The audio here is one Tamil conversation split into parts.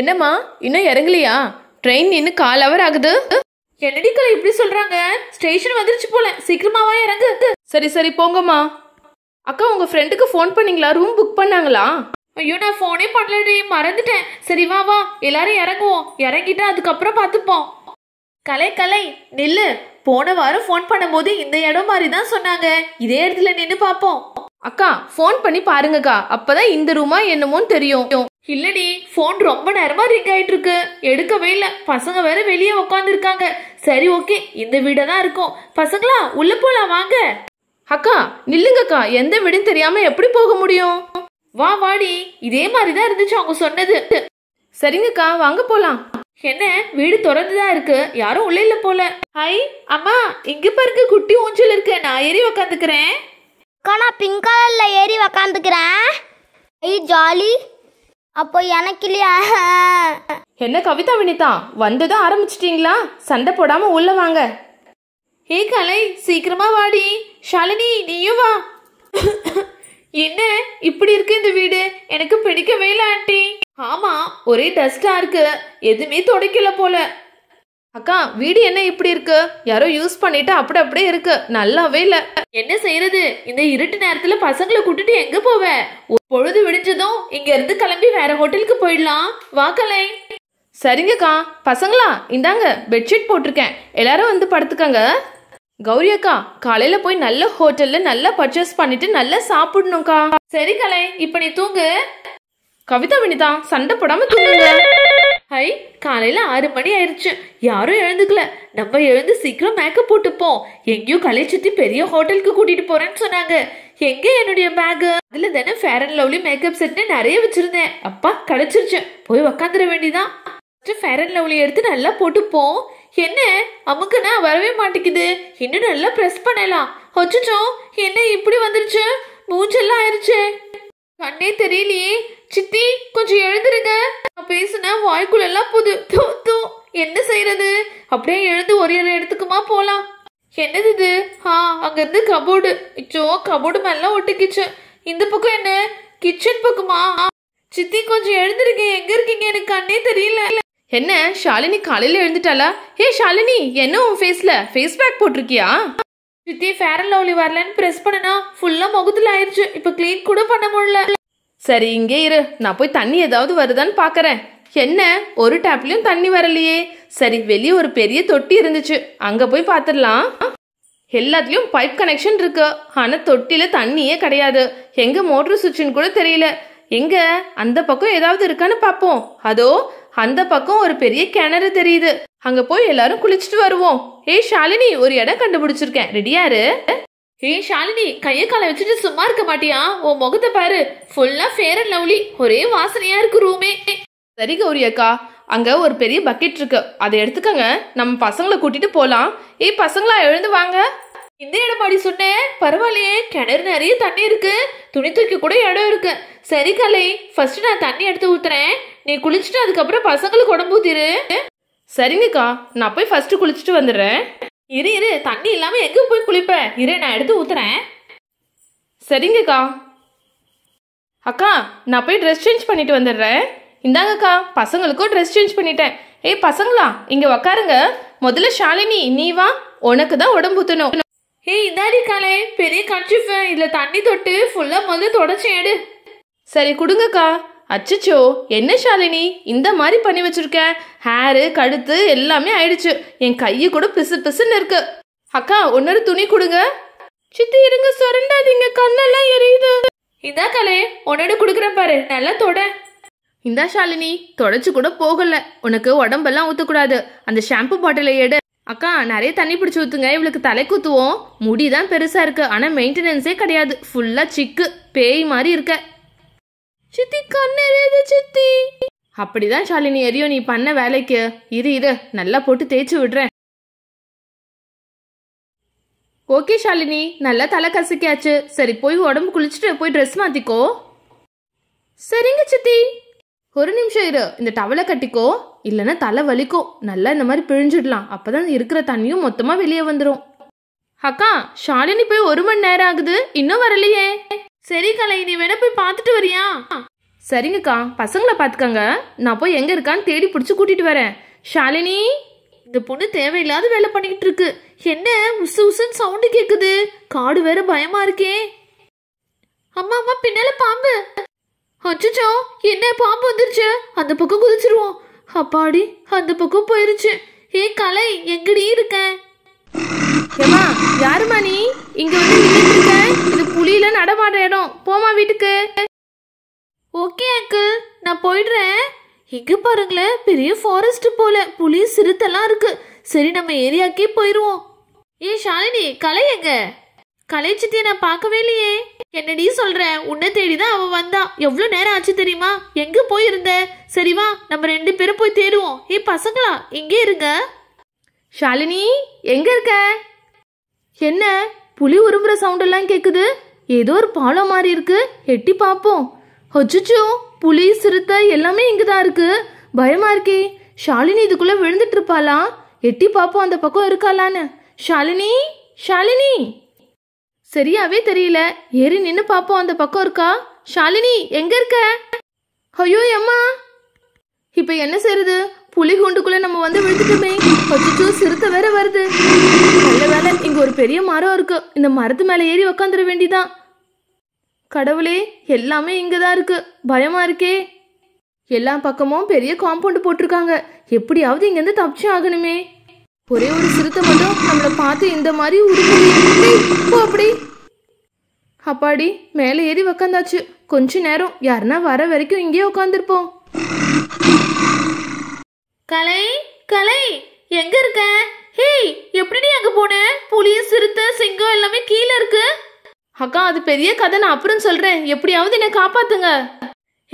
என்னம்மா இன்னும் இறங்கலையா ட்ரெயின் இன்னும் கால் அவர் ஆகுது என்னடி இப்படி சொல்றாங்க ஸ்டேஷன் வந்துருச்சு போல சீக்கிரமாவா இறங்கு சரி சரி போங்கம்மா அக்கா உங்க ஃப்ரெண்டுக்கு ஃபோன் பண்ணீங்களா ரூம் புக் பண்ணாங்களா ஐயோ நான் ஃபோனே பண்ணலடி மறந்துட்டேன் சரி வா வா எல்லாரும் இறங்குவோம் இறங்கிட்டு அதுக்கப்புறம் பார்த்துப்போம் கலை கலை நில்லு போன வாரம் ஃபோன் பண்ணும்போது இந்த இடம் மாதிரி தான் சொன்னாங்க இதே இடத்துல நின்று பார்ப்போம் அக்கா ஃபோன் பண்ணி பாருங்கக்கா அப்பதான் இந்த ரூமா என்னமோன்னு தெரியும் இல்லடி ஃபோன் ரொம்ப நேரமா ரிங் ஆயிட்டு இருக்கு எடுக்கவே இல்லை பசங்க வேற வெளியே உட்காந்துருக்காங்க சரி ஓகே இந்த வீடதான் தான் இருக்கும் பசங்களா உள்ள போலாம் வாங்க அக்கா நில்லுங்கக்கா எந்த வீடுன்னு தெரியாம எப்படி போக முடியும் வா வாடி இதே மாதிரி தான் இருந்துச்சு அவங்க சொன்னது சரிங்கக்கா வாங்க போலாம் என்ன வீடு திறந்துதான் இருக்கு யாரும் உள்ள இல்ல போல ஐ அம்மா இங்க பாருங்க குட்டி ஊஞ்சல் இருக்கு நான் ஏறி உக்காந்துக்கிறேன் அக்கா நான் பிங்க் கலர்ல ஏறி உக்காந்துக்கிறேன் ஐ ஜாலி அப்போ எனக்கு இல்லையா என்ன கவிதா வினிதா வந்ததும் ஆரம்பிச்சிட்டீங்களா சண்டை போடாம உள்ள வாங்க ஏ கலை சீக்கிரமா வாடி ஷாலினி நீயும் வா என்ன இப்படி இருக்கு இந்த வீடு எனக்கு பிடிக்கவே இல்லை ஆண்டி ஆமா ஒரே டஸ்டா இருக்கு எதுவுமே துடைக்கல போல அக்கா வீடு என்ன இப்படி இருக்கு யாரோ யூஸ் பண்ணிட்டு அப்படி அப்படியே இருக்கு நல்லாவே இல்ல என்ன செய்யறது இந்த இருட்டு நேரத்துல பசங்களை கூட்டிட்டு எங்க போவ பொழுது விடிஞ்சதும் இங்க இருந்து கிளம்பி வேற ஹோட்டலுக்கு போயிடலாம் வாக்கலை சரிங்கக்கா பசங்களா இந்தாங்க பெட்ஷீட் போட்டிருக்கேன் எல்லாரும் வந்து படுத்துக்கங்க கௌரி அக்கா காலையில போய் நல்ல ஹோட்டல்ல நல்லா பர்ச்சேஸ் பண்ணிட்டு நல்லா சாப்பிடணும்க்கா சரி கலை இப்ப நீ தூங்கு கவிதா வினிதா சண்டை போடாம தூங்குங்க ஹை காலையில் ஆறு மணி ஆயிடுச்சு யாரும் எழுந்துக்கல நம்ம எழுந்து சீக்கிரம் மேக்கப் போட்டுப்போம் எங்கேயோ களை சுற்றி பெரிய ஹோட்டலுக்கு கூட்டிட்டு போறேன்னு சொன்னாங்க எங்கே என்னுடைய பேகு அதில் தானே ஃபேர் அண்ட் லவ்லி மேக்கப் செட்னு நிறைய வச்சிருந்தேன் அப்பா கிடைச்சிருச்சு போய் உக்காந்துட வேண்டிதான் ஃபேர் அண்ட் லவ்லி எடுத்து நல்லா போட்டுப்போம் என்ன நான் வரவே மாட்டேங்குது இன்னும் நல்லா ப்ரெஸ் பண்ணலாம் வச்சுச்சோம் என்ன இப்படி வந்துருச்சு மூஞ்செல்லாம் ஆயிருச்சு கண்ணே தெரியலையே சித்தி கொஞ்சம் எழுந்துருங்க நான் வாய்க்குள்ள வாய்க்குள்ளெல்லாம் புது தூ தூ என்ன செய்யறது அப்படியே எழுந்து ஒரே இடத்துக்குமா போலாம் என்னது இது ஆ அங்கேருந்து கபோர்டு இச்சோ கபோர்டு மேலாம் ஒட்டுக்கிச்சு இந்த பக்கம் என்ன கிச்சன் பக்கமா சித்தி கொஞ்சம் எழுந்துருங்க எங்க இருக்கீங்க எனக்கு கண்ணே தெரியல என்ன ஷாலினி காலையில எழுந்துட்டாளா ஏ ஷாலினி என்ன உன் ஃபேஸ்ல ஃபேஸ் பேக் போட்டிருக்கியா சித்தி ஃபேர் அண்ட் லவ்லி வரலன்னு ப்ரெஸ் பண்ணனா ஃபுல்லா முகத்துல ஆயிடுச்சு இப்ப க்ளீன் கூட பண்ண முடியல சரி இங்கே இரு நான் போய் தண்ணி ஏதாவது வருதான்னு பார்க்குறேன் என்ன ஒரு டேப்லையும் தண்ணி வரலையே சரி வெளியே ஒரு பெரிய தொட்டி இருந்துச்சு அங்கே போய் பாத்துடலாம் எல்லாத்துலயும் பைப் கனெக்ஷன் இருக்கு ஆனால் தொட்டியில் தண்ணியே கிடையாது எங்கே மோட்ரு சுவிட்ச்னு கூட தெரியல எங்க அந்த பக்கம் ஏதாவது இருக்கான்னு பார்ப்போம் அதோ அந்த பக்கம் ஒரு பெரிய கிணறு தெரியுது அங்க போய் எல்லாரும் குளிச்சுட்டு வருவோம் ஏய் ஷாலினி ஒரு இடம் கண்டுபிடிச்சிருக்கேன் ரெடியாரு ஏய் ஷாலினி கையை காலை வச்சுட்டு சும்மா இருக்க மாட்டியா உன் முகத்தை பாரு ஃபுல்லா ஃபேர் அண்ட் லவ்லி ஒரே வாசனையா இருக்கு ரூமே சரி கௌரி அக்கா அங்க ஒரு பெரிய பக்கெட் இருக்கு அதை எடுத்துக்கங்க நம்ம பசங்களை கூட்டிட்டு போலாம் ஏய் பசங்களா எழுந்து வாங்க இந்த இடம் அடி சொன்னேன் பரவாயில்லையே கிணறு நிறைய தண்ணி இருக்கு துணி தூக்க கூட இடம் இருக்கு சரி கலை ஃபர்ஸ்ட் நான் தண்ணி எடுத்து ஊத்துறேன் நீ குளிச்சுட்டு அதுக்கப்புறம் பசங்களுக்கு உடம்பு ஊத்திரு சரிங்கக்கா நான் போய் ஃபர்ஸ்ட் குளிச்சுட்டு வந்துடுறேன் இரு இரு தண்ணி இல்லாமல் எங்க போய் குளிப்ப இரு நான் எடுத்து ஊத்துறேன் சரிங்கக்கா அக்கா நான் போய் ட்ரெஸ் சேஞ்ச் பண்ணிட்டு வந்துடுறேன் இந்தாங்கக்கா பசங்களுக்கும் ட்ரெஸ் சேஞ்ச் பண்ணிட்டேன் ஏய் பசங்களா இங்கே உக்காருங்க முதல்ல ஷாலினி நீ வா உனக்கு தான் உடம்பு ஊற்றணும் ஏய் இந்தாடி காலே பெரிய கட்சி இதுல தண்ணி தொட்டு ஃபுல்லாக முதல்ல தொடச்சி எடு சரி கொடுங்கக்கா அச்சோ என்ன ஷாலினி இந்த மாதிரி பண்ணி வச்சிருக்க ஹேரு கழுத்து எல்லாமே ஆயிடுச்சு என் கையை கூட பிசு பிசுன்னு இருக்கு அக்கா ஒன்னொரு துணி கொடுங்க சித்தி இருங்க சுரண்டாதீங்க கண்ணெல்லாம் எரியுது இதா கலே உன்னோட குடுக்கற பாரு நல்லா தொட இந்தா ஷாலினி தொடச்சு கூட போகல உனக்கு உடம்பெல்லாம் ஊத்தக்கூடாது அந்த ஷாம்பு பாட்டிலை எடு அக்கா நிறைய தண்ணி பிடிச்சி ஊத்துங்க இவளுக்கு தலை குத்துவோம் முடி தான் பெருசா இருக்கு ஆனா மெயின்டெனன்ஸே கிடையாது ஃபுல்லா சிக்கு பேய் மாதிரி இருக்க சித்தி கண்ணெறியுது சித்தி அப்படிதான் ஷாலினி எரியோ நீ பண்ண வேலைக்கு இரு இரு நல்லா போட்டு தேய்ச்சி விடுறேன் ஓகே ஷாலினி நல்லா தலை கசக்கியாச்சு சரி போய் உடம்பு குளிச்சுட்டு போய் ட்ரெஸ் மாத்திக்கோ சரிங்க சித்தி ஒரு நிமிஷம் இரு இந்த டவலை கட்டிக்கோ இல்லைன்னா தலை வலிக்கும் நல்லா இந்த மாதிரி பிழிஞ்சிடலாம் அப்பதான் இருக்கிற தண்ணியும் மொத்தமா வெளியே வந்துடும் அக்கா ஷாலினி போய் ஒரு மணி நேரம் ஆகுது இன்னும் வரலையே சரி கலை நீ வேணா போய் பார்த்துட்டு வரியா சரிங்கக்கா பசங்களை பார்த்துக்கங்க நான் போய் எங்க இருக்கான்னு தேடி பிடிச்சி கூட்டிட்டு வரேன் ஷாலினி இந்த பொண்ணு தேவையில்லாத வேலை பண்ணிக்கிட்டு இருக்கு என்ன உசு உசுன்னு சவுண்டு கேக்குது காடு வேற பயமா இருக்கே அம்மா அம்மா பின்னால பாம்பு அச்சோ என்ன பாம்பு வந்துருச்சு அந்த பக்கம் குதிச்சிருவோம் அப்பாடி அந்த பக்கம் போயிருச்சு ஏ கலை எங்கடி இருக்க ஏமா யாருமா நீ இங்க வந்து இருக்க இது புளியில நடமாடுற இடம் போமா வீட்டுக்கு ஓகே அங்கிள் நான் போயிடுறேன் இங்க பாருங்களேன் பெரிய ஃபாரஸ்ட் போல புலி சிறுத்தெல்லாம் இருக்கு சரி நம்ம ஏரியாக்கே போயிருவோம் ஏ ஷாலினி கலை எங்க கலை சித்திய நான் பார்க்கவே இல்லையே என்னடி சொல்ற உன்னை தேடி தான் அவன் வந்தா எவ்வளோ நேரம் ஆச்சு தெரியுமா எங்க போயிருந்த சரிவா நம்ம ரெண்டு பேரும் போய் தேடுவோம் ஏ பசங்களா இங்கே இருங்க ஷாலினி எங்க இருக்க என்ன புலி உரும்புற சவுண்ட் எல்லாம் கேக்குது ஏதோ ஒரு பாலம் மாதிரி இருக்கு எட்டி பாப்போம் ஹொச்சுச்சோ புலி சிறுத்தை எல்லாமே இங்க தான் இருக்கு பயமா இருக்கே ஷாலினி இதுக்குள்ள விழுந்துட்டு இருப்பாளா எட்டி பாப்போம் அந்த பக்கம் இருக்காளான்னு ஷாலினி ஷாலினி சரியாவே தெரியல ஏறி நின்னு பாப்போம் அந்த பக்கம் இருக்கா ஷாலினி எங்க இருக்க ஐயோ அம்மா இப்ப என்ன செய்யறது புலி குண்டுக்குள்ள நம்ம வந்து விழுத்துட்டோமே அச்சோ சிறுத்தை வேற வருது நல்ல வேலை இங்க ஒரு பெரிய மரம் இருக்கு இந்த மரத்து மேல ஏறி உக்காந்துட வேண்டிதான் கடவுளே எல்லாமே இங்கதான் தான் இருக்கு பயமா இருக்கே எல்லா பக்கமும் பெரிய காம்பவுண்ட் போட்டிருக்காங்க எப்படியாவது இங்கேருந்து தப்பிச்சு ஆகணுமே ஒரே ஒரு சிறுத்தை மட்டும் நம்மளை பார்த்து இந்த மாதிரி அப்படி அப்பாடி மேலே ஏறி உக்காந்தாச்சு கொஞ்ச நேரம் யாருன்னா வர வரைக்கும் இங்கேயே உட்காந்துருப்போம் கலை கலை எங்க இருக்க ஹேய் எப்படி அங்க போன புலிய சிறுத்தை சிங்கம் எல்லாமே கீழே இருக்கு அக்கா அது பெரிய கதை நான் அப்புறம் சொல்றேன் எப்படியாவது என்னை காப்பாத்துங்க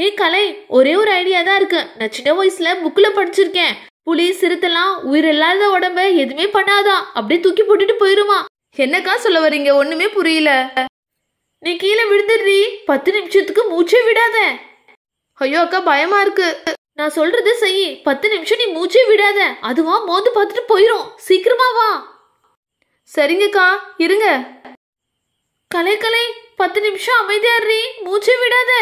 ஹே கலை ஒரே ஒரு ஐடியா தான் இருக்கு நான் சின்ன வயசுல புக்ல படிச்சிருக்கேன் புலி சிறுத்தெல்லாம் உயிர் இல்லாத உடம்ப எதுவுமே பண்ணாதான் அப்படியே தூக்கி போட்டுட்டு போயிருமா என்னக்கா சொல்ல வரீங்க ஒண்ணுமே புரியல நீ கீழே விழுந்துடுறி பத்து நிமிஷத்துக்கு மூச்சே விடாத ஐயோ அக்கா பயமா இருக்கு நான் சொல்றது செய் பத்து நிமிஷம் நீ மூச்சே விடாத அதுவா மோந்து பார்த்துட்டு போயிரும் சீக்கிரமா வா சரிங்கக்கா இருங்க கலை கலை பத்து நிமிஷம் அமைதியா இருறி மூச்சே விடாத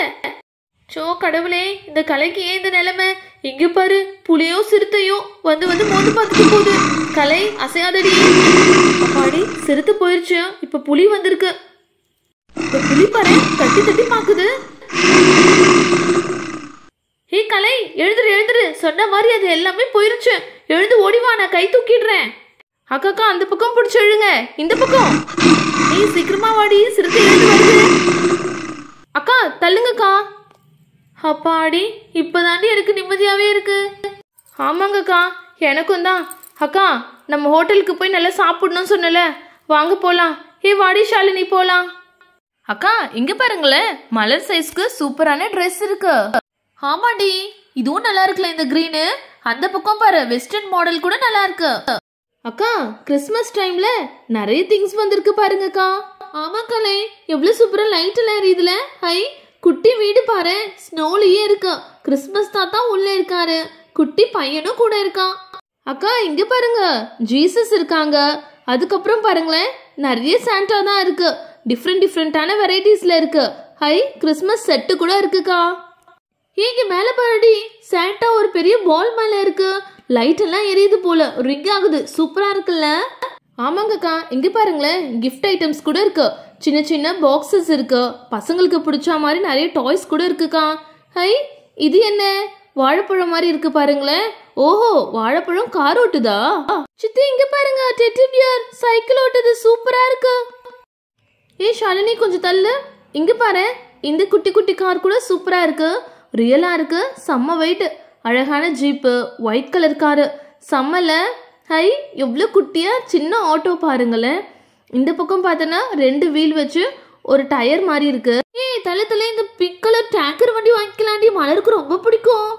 சோ கடவுளே இந்த கலைக்கு ஏன் இந்த நிலைமை இங்க பாரு புளியோ சிறுத்தையோ வந்து வந்து மோந்து பார்த்துட்டு போகுது கலை அசையாதடி அப்பாடி சிறுத்தை போயிருச்சு இப்ப புலி வந்திருக்கு இப்ப புலி பாரு தட்டி தட்டி பாக்குது ஹே கலை எழுதுரு எழுதுரு சொன்ன மாதிரி அது எல்லாமே போயிருச்சு எழுந்து ஓடிவா நான் கை தூக்கிடுறேன் அக்காக்கா அந்த பக்கம் பிடிச்சி எழுங்க இந்த பக்கம் நீ சீக்கிரமா வாடி சிறுத்தை எழுந்து வருது அக்கா தள்ளுங்கக்கா அப்பாடி இப்போதாண்டி எனக்கு நிம்மதியாகவே இருக்கு ஆமாங்கக்கா எனக்கும் தான் அக்கா நம்ம ஹோட்டலுக்கு போய் நல்லா சாப்பிடணும்னு சொன்னல வாங்க போகலாம் ஏ வாடி ஷாலினி போகலாம் அக்கா இங்கே பாருங்களேன் மலர் சைஸ்க்கு சூப்பரான ட்ரெஸ் இருக்கு ஆமாண்டி இதுவும் நல்லா இருக்குல்ல இந்த க்ரீனு அந்த பக்கம் பாரு வெஸ்டர்ன் மாடல் கூட நல்லா இருக்கு அக்கா கிறிஸ்மஸ் டைம்ல நிறைய திங்ஸ் வந்திருக்கு பாருங்கக்கா கலை எவ்வளவு சூப்பரா லைட் எல்லாம் எரியுதுல ஹை குட்டி வீடு பாரு ஸ்னோலயே இருக்கா கிறிஸ்மஸ் தாத்தா உள்ள இருக்காரு குட்டி பையனும் கூட இருக்கான் அக்கா இங்க பாருங்க ஜீசஸ் இருக்காங்க அதுக்கப்புறம் பாருங்களேன் நிறைய சாண்டா தான் இருக்கு டிஃப்ரெண்ட் டிஃப்ரெண்டான வெரைட்டிஸ்ல இருக்கு ஹை கிறிஸ்மஸ் செட்டு கூட இருக்குக்கா ஏங்க மேலே பாருடி சாண்டா ஒரு பெரிய பால் மேலே இருக்கு லைட் எல்லாம் எரியுது போல ரிக் ஆகுது சூப்பரா இருக்குல்ல ஆமாங்கக்கா இங்க பாருங்களேன் கிஃப்ட் ஐட்டம்ஸ் கூட இருக்கு சின்ன சின்ன பாக்ஸஸ் இருக்கு பசங்களுக்கு பிடிச்ச மாதிரி நிறைய டாய்ஸ் கூட இருக்குக்கா ஹை இது என்ன வாழைப்பழம் மாதிரி இருக்கு பாருங்களேன் ஓஹோ வாழைப்பழம் கார் ஓட்டுதா சித்தி இங்க பாருங்க டெட்டி பியர் சைக்கிள் ஓட்டுது சூப்பரா இருக்கு ஏ ஷாலினி கொஞ்சம் தள்ளு இங்க பாரு இந்த குட்டி குட்டி கார் கூட சூப்பரா இருக்கு ரியலாக இருக்குது செம்ம வெயிட் அழகான ஜீப்பு ஒயிட் கலர் காரு செம்மல ஹை எவ்வளோ குட்டியாக சின்ன ஆட்டோ பாருங்களேன் இந்த பக்கம் பார்த்தோன்னா ரெண்டு வீல் வச்சு ஒரு டயர் மாதிரி இருக்கு ஏய் தளத்துல இந்த பிங்க் கலர் டேங்கர் வண்டி வாங்கிக்கலாண்டி மலருக்கு ரொம்ப பிடிக்கும்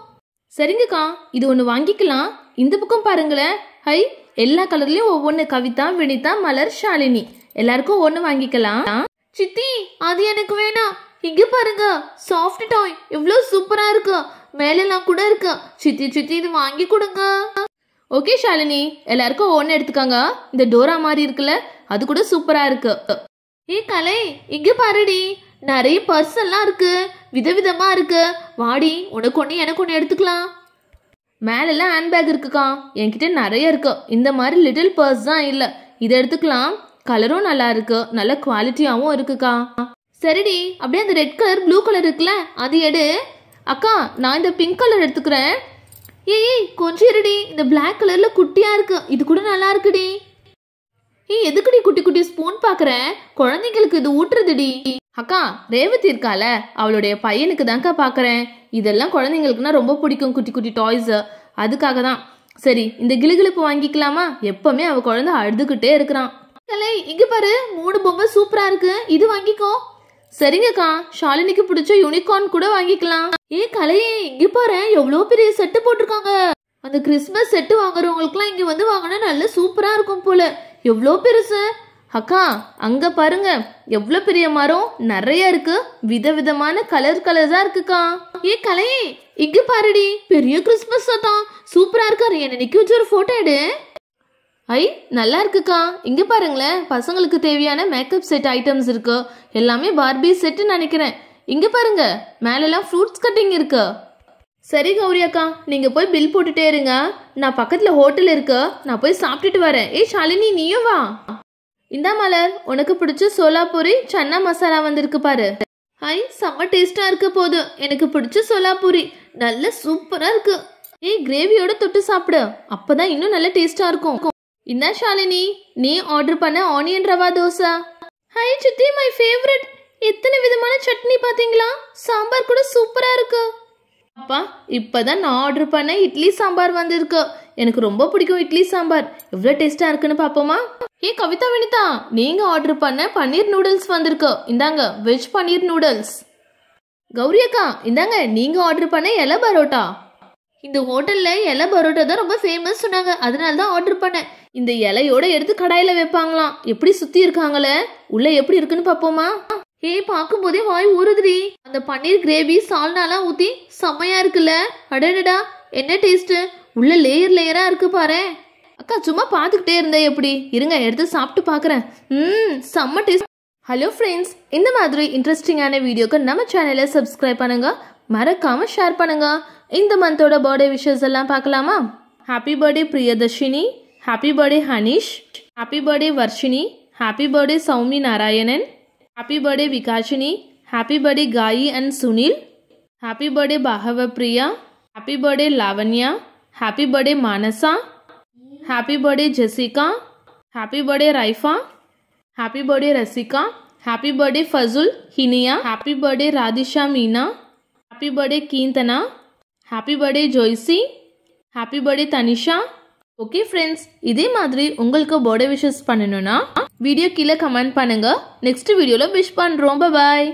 சரிங்கக்கா இது ஒன்று வாங்கிக்கலாம் இந்த பக்கம் பாருங்களேன் ஹை எல்லா கலர்லயும் ஒவ்வொன்று கவிதா வினிதா மலர் ஷாலினி எல்லாருக்கும் ஒன்று வாங்கிக்கலாம் சித்தி அது எனக்கு வேணாம் இங்க பாருங்க சாஃப்ட் டாய் இவ்வளோ சூப்பரா இருக்கு மேலெல்லாம் கூட இருக்கு சித்தி சித்தி இது வாங்கி கொடுங்க ஓகே ஷாலினி எல்லாருக்கும் ஒன்னு எடுத்துக்காங்க இந்த டோரா மாதிரி இருக்குல்ல அது கூட சூப்பரா இருக்கு ஏ கலை இங்க பாருடி நிறைய பர்ஸ் எல்லாம் இருக்கு விதவிதமா இருக்கு வாடி உனக்கு ஒன்று எனக்கு ஒன்று எடுத்துக்கலாம் மேலெல்லாம் ஹேண்ட்பேக் இருக்குக்கா என்கிட்ட நிறைய இருக்கு இந்த மாதிரி லிட்டில் பர்ஸ் தான் இல்லை இதை எடுத்துக்கலாம் கலரும் நல்லா இருக்கு நல்ல குவாலிட்டியாகவும் இருக்குக்கா சரிடி அப்படியே அந்த ரெட் கலர் ப்ளூ கலர் இருக்குல்ல அது எடு அக்கா நான் இந்த பிங்க் கலர் எடுத்துக்கிறேன் ஏய் கொஞ்சம் இருடி இந்த பிளாக் கலரில் குட்டியாக இருக்கு இது கூட நல்லா இருக்குடி ஏய் எதுக்குடி குட்டி குட்டி ஸ்பூன் பார்க்குற குழந்தைங்களுக்கு இது ஊட்டுறதுடி அக்கா ரேவதி இருக்கால அவளுடைய பையனுக்கு தான்க்கா பார்க்குறேன் இதெல்லாம் குழந்தைங்களுக்குன்னா ரொம்ப பிடிக்கும் குட்டி குட்டி டாய்ஸு அதுக்காக தான் சரி இந்த கிளுகிழுப்பு வாங்கிக்கலாமா எப்பவுமே அவ குழந்தை அழுதுகிட்டே இருக்கிறான் இங்க பாரு மூணு பொம்மை சூப்பரா இருக்கு இது வாங்கிக்கோ சரிங்கக்கா ஷாலினிக்கு பிடிச்ச யூனிகார்ன் கூட வாங்கிக்கலாம் ஏ கலையே இங்க பாரு எவ்வளவு பெரிய செட்டு போட்டிருக்காங்க அந்த கிறிஸ்மஸ் செட்டு வாங்குறவங்களுக்குலாம் இங்க வந்து வாங்கினா நல்ல சூப்பரா இருக்கும் போல எவ்வளோ பெருசு அக்கா அங்க பாருங்க எவ்வளோ பெரிய மரம் நிறைய இருக்கு விதவிதமான கலர் கலரா இருக்குக்கா ஏ கலையே இங்க பாருடி பெரிய கிறிஸ்மஸ் தான் சூப்பரா இருக்காரு என்ன நிக்க வச்சு ஒரு போட்டோ எடு ஐ நல்லா இருக்குக்கா இங்கே பாருங்களேன் பசங்களுக்கு தேவையான மேக்கப் செட் ஐட்டம்ஸ் இருக்கு எல்லாமே பார்பி செட்டு நினைக்கிறேன் இங்கே பாருங்க மேலெல்லாம் ஃப்ரூட்ஸ் கட்டிங் இருக்கு சரி கௌரி அக்கா நீங்கள் போய் பில் போட்டுட்டே இருங்க நான் பக்கத்தில் ஹோட்டல் இருக்கு நான் போய் சாப்பிட்டுட்டு வரேன் ஏய் ஷாலினி நீயும் வா இந்தா மலர் உனக்கு பிடிச்ச சோலாபூரி சன்னா மசாலா வந்திருக்கு பாரு ஹாய் செம்ம டேஸ்ட்டாக இருக்க போது எனக்கு பிடிச்ச சோலாபூரி நல்ல சூப்பராக இருக்கு ஏய் கிரேவியோட தொட்டு சாப்பிடு தான் இன்னும் நல்ல டேஸ்ட்டாக இருக்கும் இந்தா ஷாலினி நீ ஆர்டர் பண்ண ஆனியன் ரவா தோசை ஹை சித்தி மை ஃபேவரட் எத்தனை விதமான சட்னி பாத்தீங்களா சாம்பார் கூட சூப்பரா இருக்கு அப்பா இப்பதான் நான் ஆர்டர் பண்ண இட்லி சாம்பார் வந்திருக்கு எனக்கு ரொம்ப பிடிக்கும் இட்லி சாம்பார் எவ்வளோ டேஸ்டா இருக்குன்னு பாப்போமா ஏ கவிதா வினிதா நீங்க ஆர்டர் பண்ண பன்னீர் நூடுல்ஸ் வந்திருக்கு இந்தாங்க வெஜ் பன்னீர் நூடுல்ஸ் கௌரி அக்கா இந்தாங்க நீங்க ஆர்டர் பண்ண இலை பரோட்டா இந்த ஹோட்டல்ல இலை பரோட்டா தான் ரொம்ப ஃபேமஸ் சொன்னாங்க அதனால தான் ஆர்டர் பண்ணேன் இந்த இலையோட எடுத்து கடாயில் வைப்பாங்களாம் எப்படி சுற்றி இருக்காங்களே உள்ளே எப்படி இருக்குன்னு பார்ப்போமா பார்க்கும் பார்க்கும்போதே வாய் ஊறுதுடி அந்த பன்னீர் கிரேவி சால்னாலாம் ஊற்றி செம்மையா இருக்குல்ல அடடடா என்ன டேஸ்ட்டு உள்ள லேயர் லேயரா இருக்கு பாரு அக்கா சும்மா பார்த்துக்கிட்டே இருந்தேன் எப்படி இருங்க எடுத்து சாப்பிட்டு பாக்குறேன் ம் செம்ம டேஸ்ட் ஹலோ ஃப்ரெண்ட்ஸ் இந்த மாதிரி இன்ட்ரெஸ்டிங்கான வீடியோக்கு நம்ம சேனலை சப்ஸ்கிரைப் பண்ணுங்க మరక కమ షేర్ పనంగా ఇంద మంతోడ బర్త్ డే విషెస్ లం పక్కలామా happy birthday Priyadarshini happy birthday Hanish happy birthday Varshini happy birthday Sowminarayanan happy birthday Vikashni happy birthday Gayi and Sunil happy birthday Bhavapriya happy birthday Lavanya happy birthday Manasa happy birthday Jessica happy birthday Raifa happy birthday Rasika happy birthday Fazal Hiniya happy birthday Radhesha Meena happy birthday Keenthana happy birthday ஜோய்ஸி happy birthday Tanisha okay friends இதே மாதிரி உங்களுக்கு பர்த்டே விஷஸ் பண்ணணும்னா வீடியோ கீழே கமெண்ட் பண்ணுங்கள் நெக்ஸ்ட் வீடியோவில் விஷ் பண்ணுறோம் பாய்